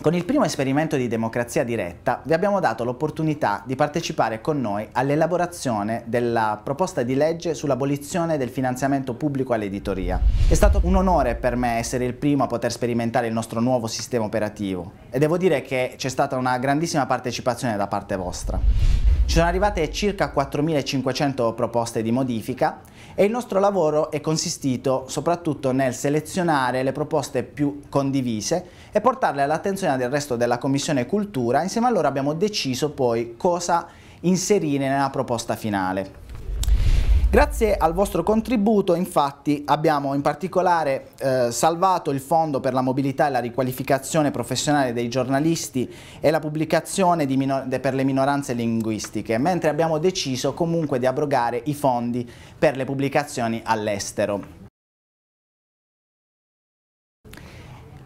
Con il primo esperimento di democrazia diretta vi abbiamo dato l'opportunità di partecipare con noi all'elaborazione della proposta di legge sull'abolizione del finanziamento pubblico all'editoria. È stato un onore per me essere il primo a poter sperimentare il nostro nuovo sistema operativo e devo dire che c'è stata una grandissima partecipazione da parte vostra. Ci sono arrivate circa 4.500 proposte di modifica e il nostro lavoro è consistito soprattutto nel selezionare le proposte più condivise e portarle all'attenzione del resto della Commissione Cultura. Insieme a loro abbiamo deciso poi cosa inserire nella proposta finale. Grazie al vostro contributo infatti abbiamo in particolare eh, salvato il fondo per la mobilità e la riqualificazione professionale dei giornalisti e la pubblicazione per le minoranze linguistiche, mentre abbiamo deciso comunque di abrogare i fondi per le pubblicazioni all'estero.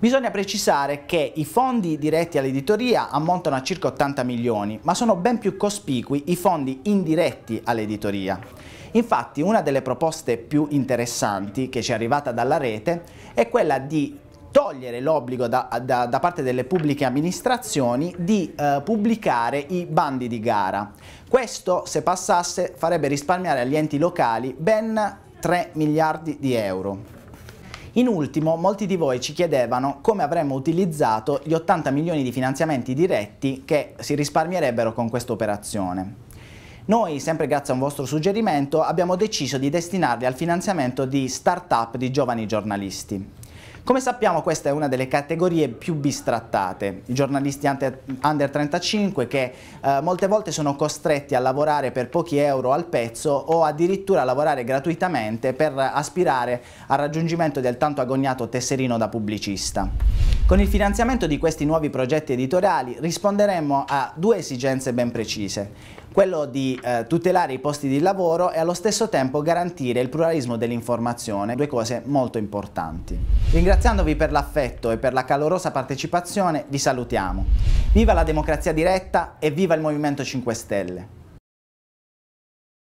Bisogna precisare che i fondi diretti all'editoria ammontano a circa 80 milioni, ma sono ben più cospicui i fondi indiretti all'editoria. Infatti una delle proposte più interessanti che ci è arrivata dalla rete è quella di togliere l'obbligo da, da, da, parte delle pubbliche amministrazioni di eh, pubblicare i bandi di gara. Questo, se passasse, farebbe risparmiare agli enti locali ben 3 miliardi di euro. In ultimo, molti di voi ci chiedevano come avremmo utilizzato gli 80 milioni di finanziamenti diretti che si risparmierebbero con questa operazione. Noi, sempre grazie a un vostro suggerimento, abbiamo deciso di destinarli al finanziamento di start-up di giovani giornalisti. Come sappiamo questa è una delle categorie più bistrattate, i giornalisti under 35 che eh, molte volte sono costretti a lavorare per pochi euro al pezzo o addirittura a lavorare gratuitamente per aspirare al raggiungimento del tanto agognato tesserino da pubblicista. Con il finanziamento di questi nuovi progetti editoriali risponderemo a due esigenze ben precise quello di eh, tutelare i posti di lavoro e allo stesso tempo garantire il pluralismo dell'informazione, due cose molto importanti. Ringraziandovi per l'affetto e per la calorosa partecipazione vi salutiamo. Viva la democrazia diretta e viva il Movimento 5 Stelle!